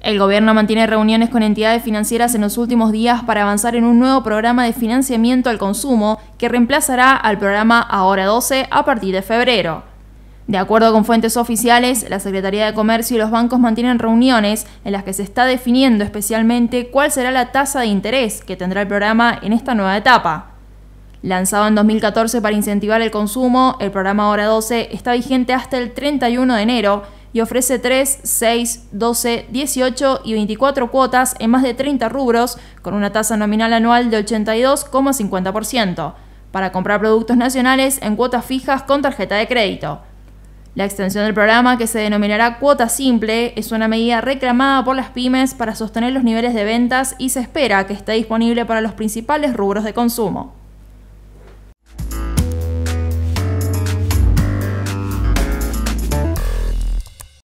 El gobierno mantiene reuniones con entidades financieras en los últimos días para avanzar en un nuevo programa de financiamiento al consumo que reemplazará al programa Ahora 12 a partir de febrero. De acuerdo con fuentes oficiales, la Secretaría de Comercio y los bancos mantienen reuniones en las que se está definiendo especialmente cuál será la tasa de interés que tendrá el programa en esta nueva etapa. Lanzado en 2014 para incentivar el consumo, el programa Ahora 12 está vigente hasta el 31 de enero y ofrece 3, 6, 12, 18 y 24 cuotas en más de 30 rubros con una tasa nominal anual de 82,50% para comprar productos nacionales en cuotas fijas con tarjeta de crédito. La extensión del programa, que se denominará cuota simple, es una medida reclamada por las pymes para sostener los niveles de ventas y se espera que esté disponible para los principales rubros de consumo.